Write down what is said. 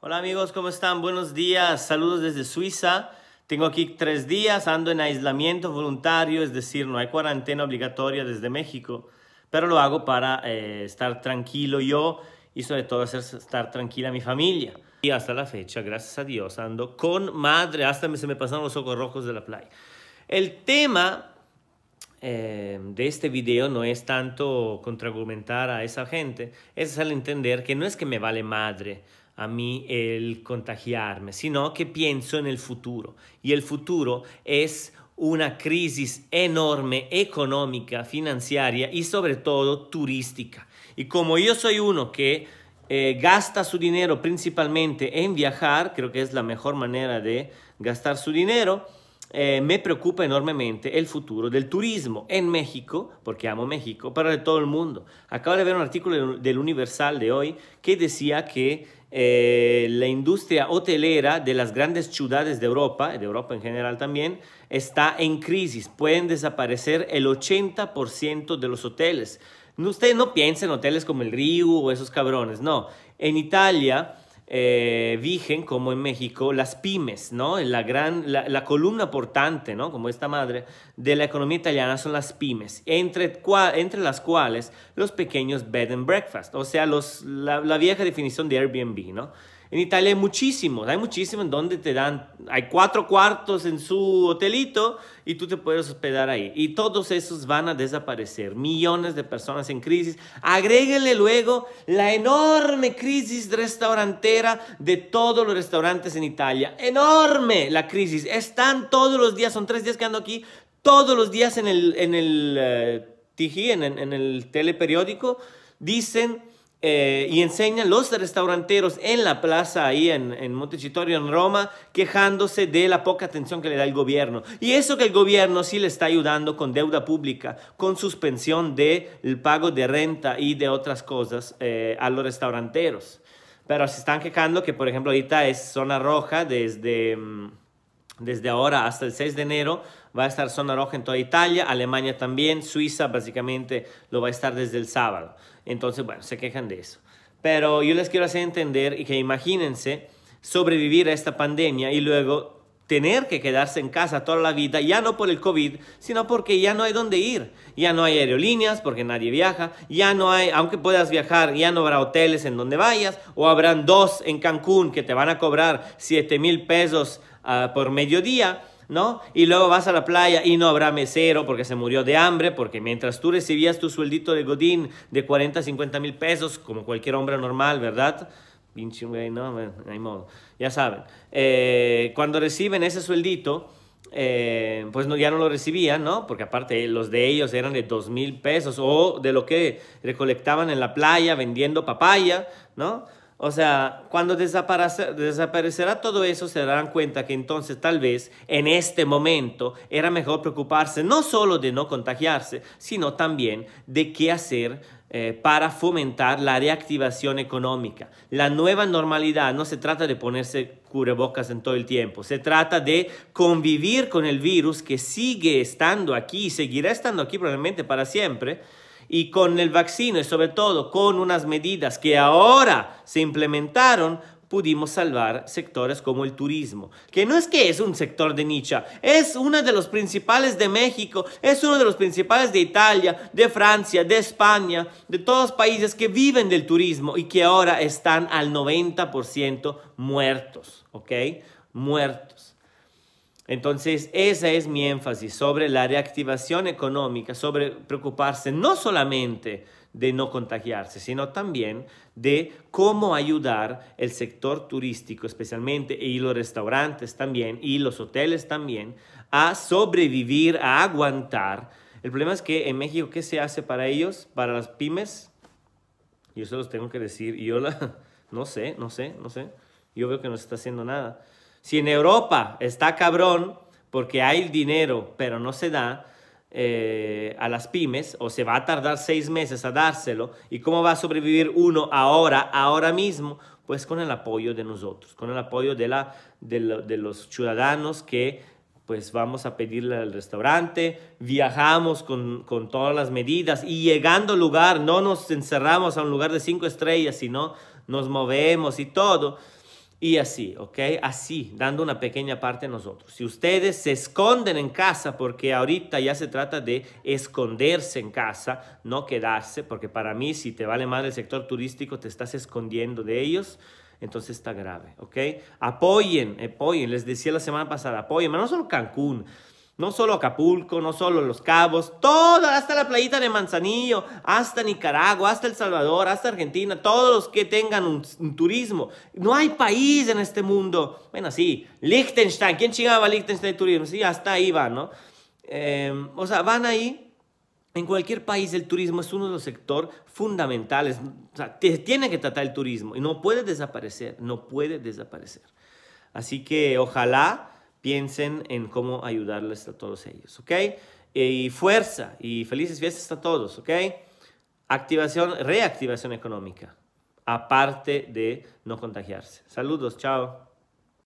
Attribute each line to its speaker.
Speaker 1: Hola amigos, ¿cómo están? Buenos días, saludos desde Suiza. Tengo aquí tres días, ando en aislamiento voluntario, es decir, no hay cuarentena obligatoria desde México, pero lo hago para eh, estar tranquilo yo y sobre todo hacer estar tranquila mi familia. Y hasta la fecha, gracias a Dios, ando con madre, hasta se me pasaron los ojos rojos de la playa. El tema eh, de este video no es tanto contraargumentar a esa gente, es al entender que no es que me vale madre a mí el contagiarme, sino que pienso en el futuro. Y el futuro es una crisis enorme económica, financiera y sobre todo turística. Y como yo soy uno que eh, gasta su dinero principalmente en viajar, creo que es la mejor manera de gastar su dinero, eh, me preocupa enormemente el futuro del turismo en México, porque amo México, pero de todo el mundo. Acabo de ver un artículo del Universal de hoy que decía que eh, la industria hotelera de las grandes ciudades de Europa, de Europa en general también, está en crisis. Pueden desaparecer el 80% de los hoteles. Ustedes no piensen en hoteles como el Riu o esos cabrones, no. En Italia, eh, vigen, como en México, las pymes, ¿no? La, gran, la, columna portante, ¿no? Como esta madre, de la economía italiana son las pymes, entre, entre las cuales los pequeños bed and breakfast, o sea, los, la, la vieja definición de Airbnb, ¿no? En Italia hay muchísimos, hay muchísimos en donde te dan, hay cuatro cuartos en su hotelito y tú te puedes hospedar ahí. Y todos esos van a desaparecer, millones de personas en crisis. Agréguenle luego la enorme crisis restaurantera de todos los restaurantes en Italia. Enorme la crisis, están todos los días, son tres días que ando aquí, todos los días en el, en el eh, TG, en, en el teleperiódico, dicen eh, y enseñan los restauranteros en la plaza, ahí en, en Montecitorio, en Roma, quejándose de la poca atención que le da el gobierno. Y eso que el gobierno sí le está ayudando con deuda pública, con suspensión del pago de renta y de otras cosas eh, a los restauranteros. Pero se están quejando que, por ejemplo, ahorita es zona roja desde... Mm, desde ahora hasta el 6 de enero va a estar zona roja en toda Italia, Alemania también, Suiza básicamente lo va a estar desde el sábado. Entonces, bueno, se quejan de eso. Pero yo les quiero hacer entender y que imagínense sobrevivir a esta pandemia y luego tener que quedarse en casa toda la vida, ya no por el COVID, sino porque ya no hay dónde ir, ya no hay aerolíneas porque nadie viaja, ya no hay, aunque puedas viajar, ya no habrá hoteles en donde vayas, o habrán dos en Cancún que te van a cobrar 7 mil pesos por mediodía, ¿no? Y luego vas a la playa y no habrá mesero porque se murió de hambre, porque mientras tú recibías tu sueldito de Godín de 40, 50 mil pesos, como cualquier hombre normal, ¿verdad? Pinche güey, no, hay modo, ya saben. Eh, cuando reciben ese sueldito, eh, pues no, ya no lo recibían, ¿no? Porque aparte los de ellos eran de 2 mil pesos o de lo que recolectaban en la playa vendiendo papaya, ¿no? O sea, cuando desaparecerá todo eso, se darán cuenta que entonces tal vez en este momento era mejor preocuparse no solo de no contagiarse, sino también de qué hacer eh, para fomentar la reactivación económica. La nueva normalidad no se trata de ponerse cubrebocas en todo el tiempo, se trata de convivir con el virus que sigue estando aquí y seguirá estando aquí probablemente para siempre y con el vaccino y sobre todo con unas medidas que ahora se implementaron, pudimos salvar sectores como el turismo, que no es que es un sector de nicha, es uno de los principales de México, es uno de los principales de Italia, de Francia, de España, de todos los países que viven del turismo y que ahora están al 90% muertos, ¿ok? Muertos. Entonces, esa es mi énfasis sobre la reactivación económica, sobre preocuparse no solamente de no contagiarse, sino también de cómo ayudar el sector turístico, especialmente, y los restaurantes también, y los hoteles también, a sobrevivir, a aguantar. El problema es que en México, ¿qué se hace para ellos, para las pymes? Yo se los tengo que decir, yo no sé, no sé, no sé. Yo veo que no se está haciendo nada. Si en Europa está cabrón porque hay el dinero pero no se da eh, a las pymes o se va a tardar seis meses a dárselo y cómo va a sobrevivir uno ahora, ahora mismo, pues con el apoyo de nosotros, con el apoyo de, la, los ciudadanos que pues vamos a pedirle al restaurante, viajamos con, con, todas las medidas y llegando al lugar no nos encerramos a un lugar de cinco estrellas, sino nos movemos y todo. Y así, ¿ok? Así, dando una pequeña parte a nosotros. Si ustedes se esconden en casa, porque ahorita ya se trata de esconderse en casa, no quedarse, porque para mí si te vale más el sector turístico, te estás escondiendo de ellos, entonces está grave, ¿ok? Apoyen, apoyen, les decía la semana pasada, apoyen, pero no solo Cancún, no solo Acapulco, no solo Los Cabos, todo, hasta la playita de Manzanillo, hasta Nicaragua, hasta El Salvador, hasta Argentina, todos los que tengan un, turismo. No hay país en este mundo. Bueno, sí, Liechtenstein, ¿quién chingaba Liechtenstein turismo? Sí, hasta ahí van, ¿no? Eh, o sea, van ahí. En cualquier país el turismo es uno de los sectores fundamentales. O sea, tiene que tratar el turismo y no puede desaparecer, no puede desaparecer. Así que ojalá piensen en cómo ayudarles a todos ellos, ¿ok? Eh, y fuerza y felices fiestas a todos, ¿ok? Activación, reactivación económica, aparte de no contagiarse. Saludos, chao.